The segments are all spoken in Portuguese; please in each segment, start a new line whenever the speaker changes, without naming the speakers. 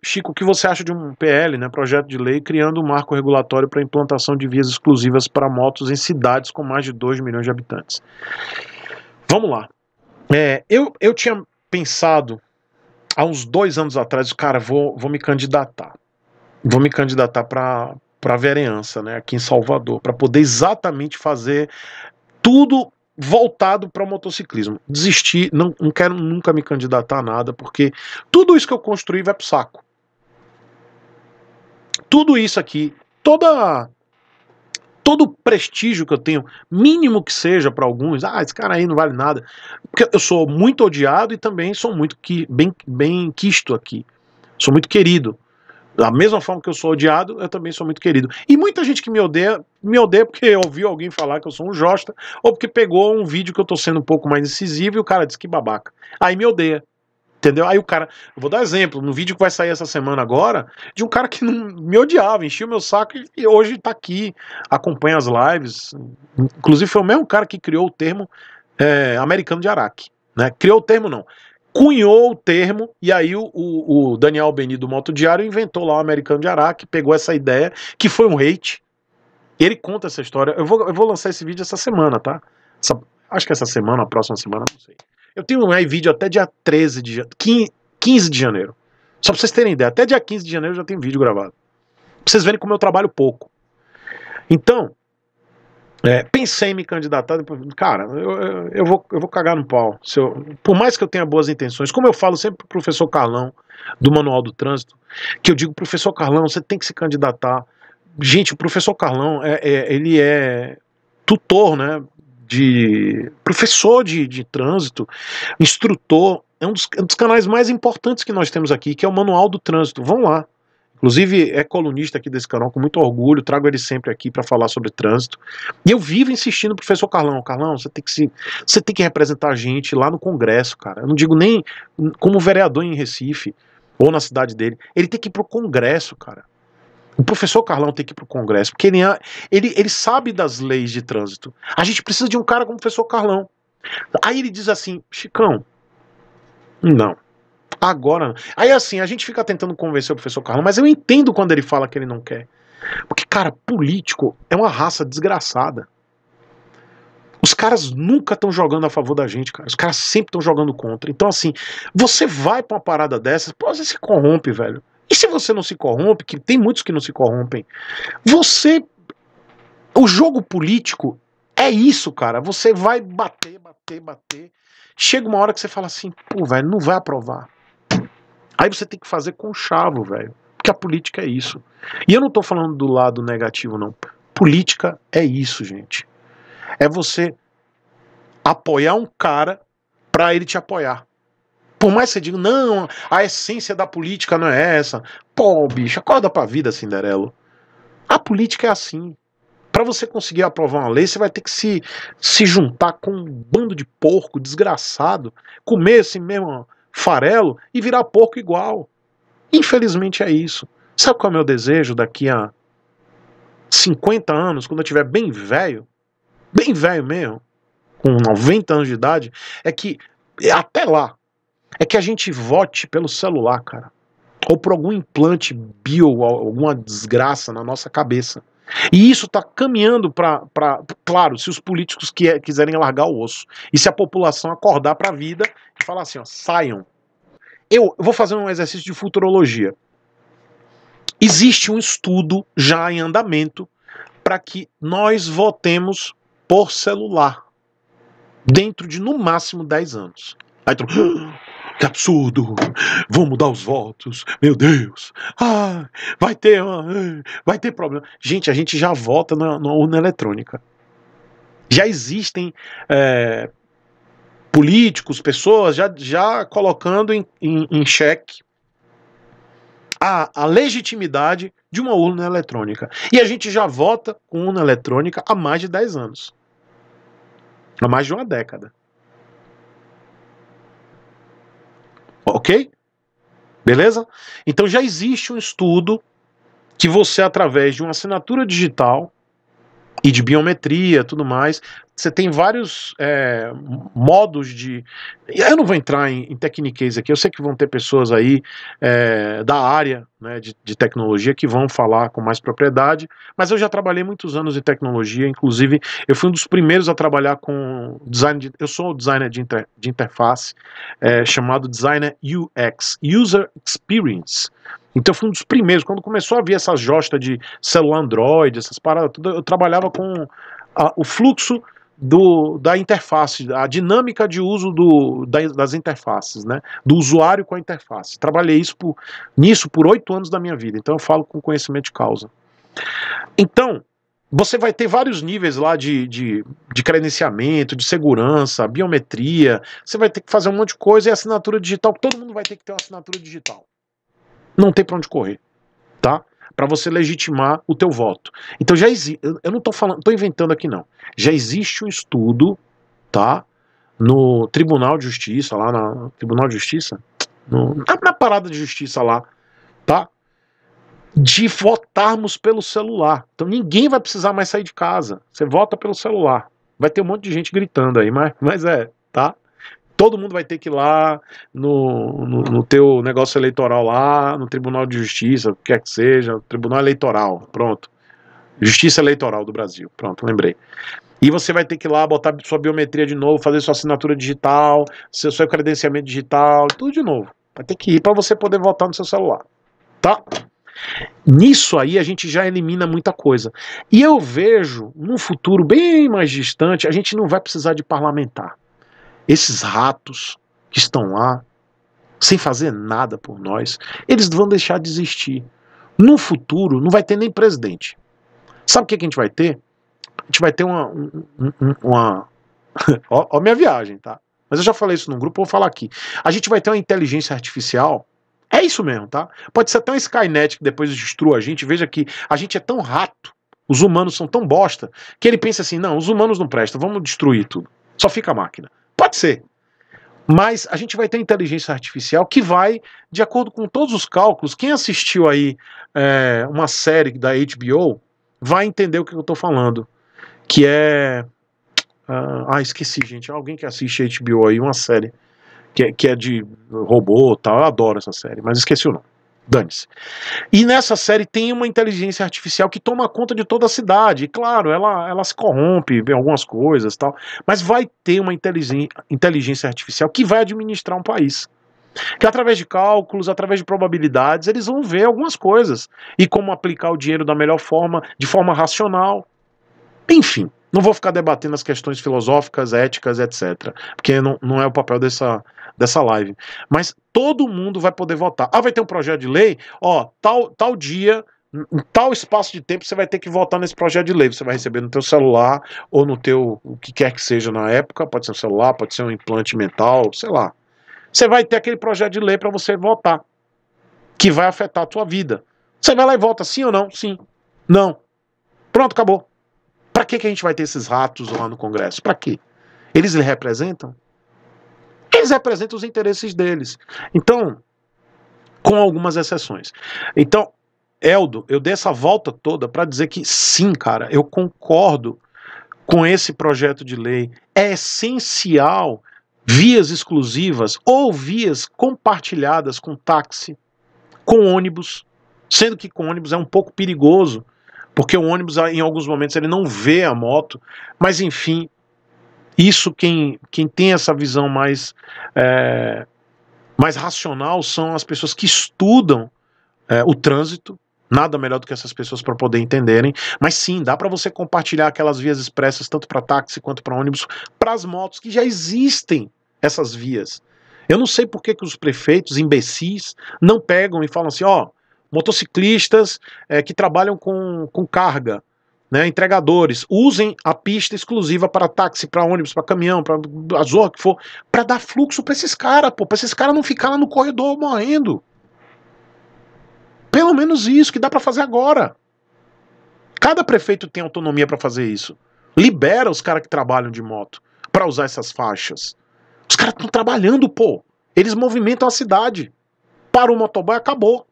Chico, o que você acha de um PL, né, projeto de lei, criando um marco regulatório para implantação de vias exclusivas para motos em cidades com mais de 2 milhões de habitantes? Vamos lá. É, eu, eu tinha pensado há uns dois anos atrás, cara, vou, vou me candidatar. Vou me candidatar para para vereança, né, aqui em Salvador, para poder exatamente fazer tudo voltado para o motociclismo. Desisti, não, não quero nunca me candidatar a nada, porque tudo isso que eu construí vai para o saco tudo isso aqui, toda todo o prestígio que eu tenho, mínimo que seja para alguns, ah, esse cara aí não vale nada, porque eu sou muito odiado e também sou muito que, bem, bem quisto aqui, sou muito querido. Da mesma forma que eu sou odiado, eu também sou muito querido. E muita gente que me odeia, me odeia porque ouviu alguém falar que eu sou um josta, ou porque pegou um vídeo que eu tô sendo um pouco mais incisivo e o cara disse que babaca. Aí me odeia. Entendeu? Aí o cara, vou dar exemplo, no vídeo que vai sair essa semana agora, de um cara que não, me odiava, enchia o meu saco e hoje tá aqui, acompanha as lives. Inclusive foi o mesmo cara que criou o termo é, americano de Araque. Né? Criou o termo, não. Cunhou o termo, e aí o, o, o Daniel Beni do Moto Diário inventou lá o americano de Araque, pegou essa ideia, que foi um hate. Ele conta essa história. Eu vou, eu vou lançar esse vídeo essa semana, tá? Essa, acho que essa semana, a próxima semana, não sei. Eu tenho um vídeo até dia 13 de 15 de janeiro. Só pra vocês terem ideia, até dia 15 de janeiro eu já tenho vídeo gravado. Pra vocês verem como eu trabalho pouco. Então, é, pensei em me candidatar, cara, eu, eu, vou, eu vou cagar no pau. Eu, por mais que eu tenha boas intenções, como eu falo sempre pro professor Carlão, do Manual do Trânsito, que eu digo, professor Carlão, você tem que se candidatar. Gente, o professor Carlão, é, é ele é tutor, né, de professor de, de trânsito, instrutor, é um, dos, é um dos canais mais importantes que nós temos aqui, que é o Manual do Trânsito. Vão lá, Inclusive, é colunista aqui desse canal, com muito orgulho, trago ele sempre aqui para falar sobre trânsito. E eu vivo insistindo, professor Carlão, Carlão, você tem que se, você tem que representar a gente lá no Congresso, cara. Eu não digo nem como vereador em Recife ou na cidade dele. Ele tem que ir pro Congresso, cara. O professor Carlão tem que ir para o Congresso, porque ele, é, ele, ele sabe das leis de trânsito. A gente precisa de um cara como o professor Carlão. Aí ele diz assim, Chicão, não. Agora. não. Aí assim, a gente fica tentando convencer o professor Carlão, mas eu entendo quando ele fala que ele não quer. Porque, cara, político é uma raça desgraçada. Os caras nunca estão jogando a favor da gente, cara. Os caras sempre estão jogando contra. Então, assim, você vai pra uma parada dessas, pô, você se corrompe, velho. E se você não se corrompe, que tem muitos que não se corrompem, você. O jogo político é isso, cara. Você vai bater, bater, bater. Chega uma hora que você fala assim, pô, velho, não vai aprovar. Aí você tem que fazer com chavo, velho. Porque a política é isso. E eu não tô falando do lado negativo, não. Política é isso, gente. É você apoiar um cara para ele te apoiar. Por mais que você diga, não, a essência da política não é essa. Pô, bicho, acorda pra vida, Cinderelo. A política é assim. Para você conseguir aprovar uma lei, você vai ter que se, se juntar com um bando de porco desgraçado, comer esse mesmo farelo e virar porco igual. Infelizmente é isso. Sabe qual é o meu desejo daqui a 50 anos, quando eu estiver bem velho, bem velho mesmo, com 90 anos de idade, é que até lá é que a gente vote pelo celular, cara. Ou por algum implante bio, alguma desgraça na nossa cabeça. E isso está caminhando para. Claro, se os políticos que, é, quiserem largar o osso. E se a população acordar para a vida e falar assim: ó, saiam. Eu vou fazer um exercício de futurologia. Existe um estudo já em andamento para que nós votemos por celular dentro de no máximo 10 anos. Aí tu... Que absurdo! Vão mudar os votos. Meu Deus! Ah, vai ter, vai ter problema. Gente, a gente já vota na, na urna eletrônica. Já existem é, políticos, pessoas já, já colocando em, em, em xeque a, a, legitimidade de uma urna eletrônica. E a gente já vota com urna eletrônica há mais de 10 anos. Há mais de uma década. Ok? Beleza? Então já existe um estudo que você, através de uma assinatura digital, e de biometria, tudo mais. Você tem vários é, modos de. Eu não vou entrar em, em tecniquez aqui, eu sei que vão ter pessoas aí é, da área né, de, de, tecnologia que vão falar com mais propriedade, mas eu já trabalhei muitos anos em tecnologia, inclusive eu fui um dos primeiros a trabalhar com design. De, eu sou designer de, inter, de interface, é, chamado designer UX, User Experience. Então foi um dos primeiros. Quando começou a vir essas jostas de celular Android, essas paradas, tudo, eu trabalhava com a, o fluxo do, da interface, a dinâmica de uso do, da, das interfaces, né? do usuário com a interface. Trabalhei isso por, nisso por oito anos da minha vida, então eu falo com conhecimento de causa. Então, você vai ter vários níveis lá de, de, de credenciamento, de segurança, biometria, você vai ter que fazer um monte de coisa e assinatura digital, todo mundo vai ter que ter uma assinatura digital não tem para onde correr, tá? Para você legitimar o teu voto. Então já existe, eu não estou falando, tô inventando aqui não. Já existe um estudo, tá? No Tribunal de Justiça lá na Tribunal de Justiça, no, na, na parada de justiça lá, tá? de votarmos pelo celular. Então ninguém vai precisar mais sair de casa. Você vota pelo celular. Vai ter um monte de gente gritando aí, mas, mas é, tá? todo mundo vai ter que ir lá no, no, no, teu negócio eleitoral lá, no Tribunal de Justiça, o que quer que seja, Tribunal Eleitoral, pronto. Justiça Eleitoral do Brasil, pronto, lembrei. E você vai ter que ir lá botar sua biometria de novo, fazer sua assinatura digital, seu, seu credenciamento digital, tudo de novo. Vai ter que ir para você poder votar no seu celular, tá? Nisso aí a gente já elimina muita coisa. E eu vejo, num futuro bem mais distante, a gente não vai precisar de parlamentar esses ratos que estão lá, sem fazer nada por nós, eles vão deixar de existir. No futuro, não vai ter nem presidente. Sabe o que, que a gente vai ter? A gente vai ter uma. uma, ó, ó, minha viagem, tá? Mas eu já falei isso num grupo, vou falar aqui. A gente vai ter uma inteligência artificial. É isso mesmo, tá? Pode ser até um Skynet que depois destrua a gente. Veja que a gente é tão rato, os humanos são tão bosta, que ele pensa assim: não, os humanos não prestam, vamos destruir tudo. Só fica a máquina. Pode ser. Mas a gente vai ter inteligência artificial que vai, de acordo com todos os cálculos, quem assistiu aí é, uma série da HBO vai entender o que eu estou falando. Que é. Ah, ah, esqueci, gente. Alguém que assiste HBO aí, uma série que é, que é de robô tal. Eu adoro essa série, mas esqueci o nome dane-se. E nessa série tem uma inteligência artificial que toma conta de toda a cidade. E claro, ela, ela se corrompe em algumas coisas tal. Mas vai ter uma inteligência artificial que vai administrar um país. Que através de cálculos, através de probabilidades, eles vão ver algumas coisas. E como aplicar o dinheiro da melhor forma, de forma racional. Enfim. Não vou ficar debatendo as questões filosóficas, éticas, etc. Porque não, não é o papel dessa, dessa live. Mas todo mundo vai poder votar. Ah, vai ter um projeto de lei? Ó, tal, tal dia em tal espaço de tempo você vai ter que votar nesse projeto de lei. Você vai receber no teu celular ou no teu o que quer que seja na época, pode ser um celular, pode ser um implante mental, sei lá. Você vai ter aquele projeto de lei para você votar, que vai afetar a tua vida. Você vai lá e vota sim ou não? Sim. Não. Pronto, acabou. Para que, que a gente vai ter esses ratos lá no Congresso? Para quê? Eles lhe representam? Eles representam os interesses deles. Então, com algumas exceções. Então, Eldo, eu dei essa volta toda para dizer que sim, cara, eu concordo com esse projeto de lei. É essencial vias exclusivas ou vias compartilhadas com táxi, com ônibus, sendo que com ônibus é um pouco perigoso porque o ônibus ah, em alguns momentos ele não vê a moto, mas enfim, isso quem, quem tem essa visão mais, é, mais racional são as pessoas que estudam é, o trânsito, Nada melhor do que essas pessoas para poder entenderem. Mas sim, dá para você compartilhar aquelas vias expressas, tanto para táxi quanto para ônibus, para as motos, que já existem essas vias. Eu não sei por que, que os prefeitos imbecis não pegam e falam assim: ó, oh, motociclistas é, que trabalham com, com carga, né, entregadores, usem a pista exclusiva para táxi, para ônibus, para caminhão, para a zorra que for, para dar fluxo para esses caras, para esses caras não ficar lá no corredor morrendo. Pelo menos isso que dá para fazer agora. Cada prefeito tem autonomia para fazer isso. Libera os caras que trabalham de moto para usar essas faixas. Os caras estão trabalhando, pô. Eles movimentam a cidade. Para o motoboy, acabou.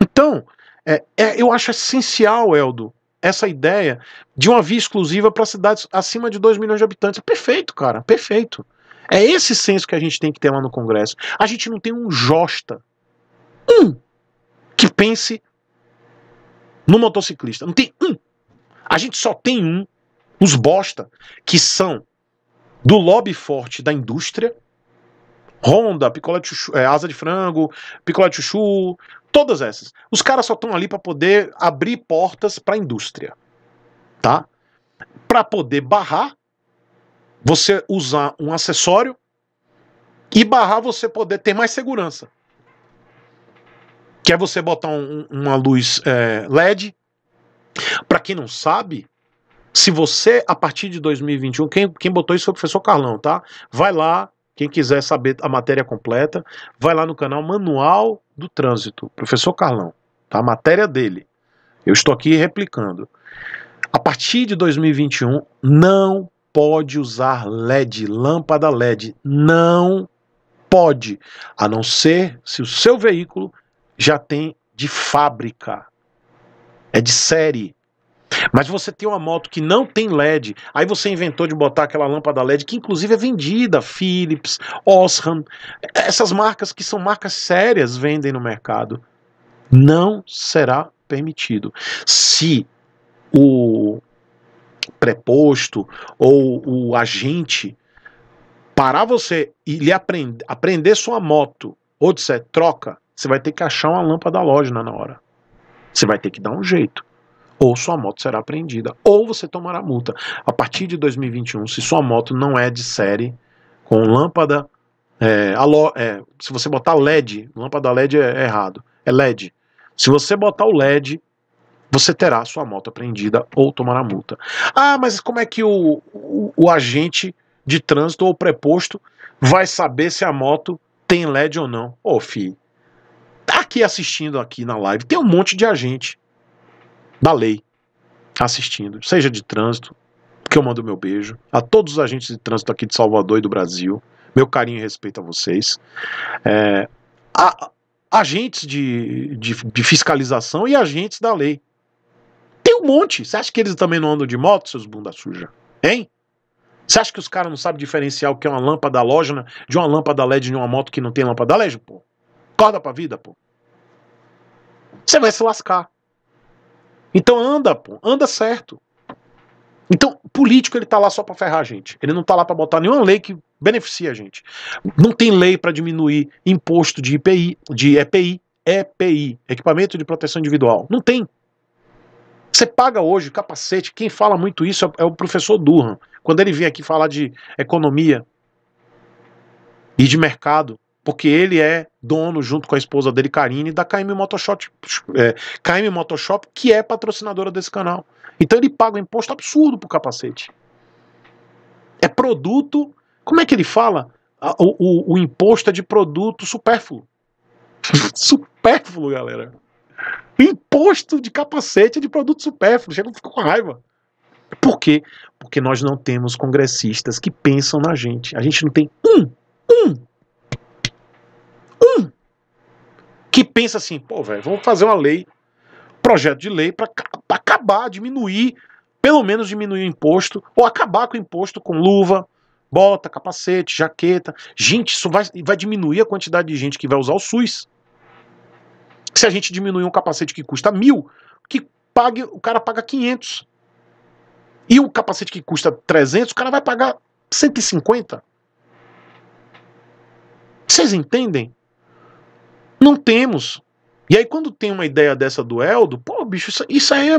Então, é, é, eu acho essencial, Eldo, essa ideia de uma via exclusiva para cidades acima de 2 milhões de habitantes. Perfeito, cara, perfeito. É esse senso que a gente tem que ter lá no Congresso. A gente não tem um josta, um, que pense no motociclista. Não tem um. A gente só tem um, os bosta, que são do lobby forte da indústria, Honda, picolé de chuchu, é, asa de frango, picolé de chuchu, Todas essas. Os caras só estão ali para poder abrir portas para a indústria, tá? Para poder barrar você usar um acessório e barrar você poder ter mais segurança. quer é você botar um, uma luz é, LED. Para quem não sabe, se você, a partir de 2021, quem, quem botou isso foi o professor Carlão, tá? Vai lá quem quiser saber a matéria completa, vai lá no canal Manual do Trânsito, professor Carlão, tá? a matéria dele. Eu estou aqui replicando. A partir de 2021, não pode usar LED, lâmpada LED. Não pode, a não ser se o seu veículo já tem de fábrica. É de série. Mas você tem uma moto que não tem LED, aí você inventou de botar aquela lâmpada LED que inclusive é vendida, Philips, Osram, é, essas marcas que são marcas sérias vendem no mercado. Não será permitido. Se o preposto ou o agente parar você e lhe aprender, aprender sua moto ou disser troca, você vai ter que achar uma lâmpada loja na hora. Você vai ter que dar um jeito ou sua moto será apreendida, ou você tomará multa. A partir de 2021, se sua moto não é de série, com lâmpada. É, é, se você botar LED, lâmpada LED é, é errado, é LED. Se você botar o LED, você terá sua moto apreendida ou tomará multa. Ah, mas como é que o, o, o agente de trânsito ou preposto vai saber se a moto tem LED ou não? Ô, oh, fi, tá aqui assistindo aqui na live, tem um monte de agente da lei assistindo, seja de trânsito, que eu mando meu beijo, a todos os agentes de trânsito aqui de Salvador e do Brasil, meu carinho e respeito a vocês, é, a, agentes de, de, de fiscalização e agentes da lei. Tem um monte. Você acha que eles também não andam de moto, seus bunda suja? Hein? Você acha que os caras não sabem diferenciar o que é uma lâmpada halógena de uma lâmpada LED de uma moto que não tem lâmpada LED, pô? Corda pra vida, pô. Você vai se lascar. Então anda, pô, anda certo. Então, político ele tá lá só para ferrar a gente. Ele não tá lá para botar nenhuma lei que beneficie a gente. Não tem lei para diminuir imposto de IPI, de EPI, EPI, equipamento de proteção individual. Não tem. Você paga hoje capacete. Quem fala muito isso é, é o professor Durham. Quando ele vem aqui falar de economia e de mercado, porque ele é dono, junto com a esposa dele, Karine, da KM Motoshop, é, KM Motoshop, que é patrocinadora desse canal. Então ele paga um imposto absurdo pro capacete. É produto. Como é que ele fala? O, o, o imposto é de produto supérfluo. supérfluo, galera. Imposto de capacete é de produto supérfluo. Chega, fico com raiva. Por quê? Porque nós não temos congressistas que pensam na gente. A gente não tem um, um um que pensa assim, pô, velho, vamos fazer uma lei, projeto de lei para acabar, diminuir, pelo menos diminuir o imposto, ou acabar com o imposto com luva, bota, capacete, jaqueta. Gente, isso vai, vai diminuir a quantidade de gente que vai usar o SUS. Se a gente diminuir um capacete que custa mil, que pague, o cara paga 500. E o um capacete que custa 300, o cara vai pagar 150. Vocês entendem? Não temos. E aí, quando tem uma ideia dessa do Eldo, pô, bicho, isso, isso aí é.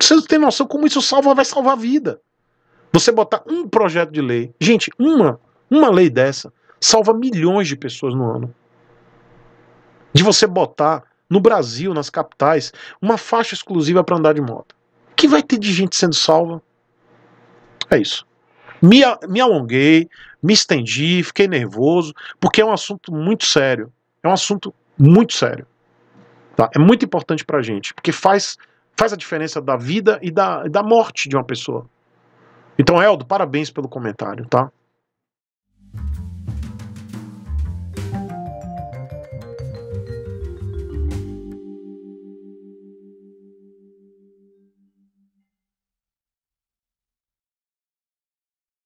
Vocês têm noção como isso salva, vai salvar a vida. Você botar um projeto de lei. Gente, uma, uma lei dessa salva milhões de pessoas no ano. De você botar no Brasil, nas capitais, uma faixa exclusiva para andar de moto. O que vai ter de gente sendo salva? É isso. Me, me alonguei, me estendi, fiquei nervoso, porque é um assunto muito sério é um assunto muito sério. Tá? É muito importante para a gente, porque faz, faz a diferença da vida e da, da morte de uma pessoa. Então, Eldo, parabéns pelo comentário, tá?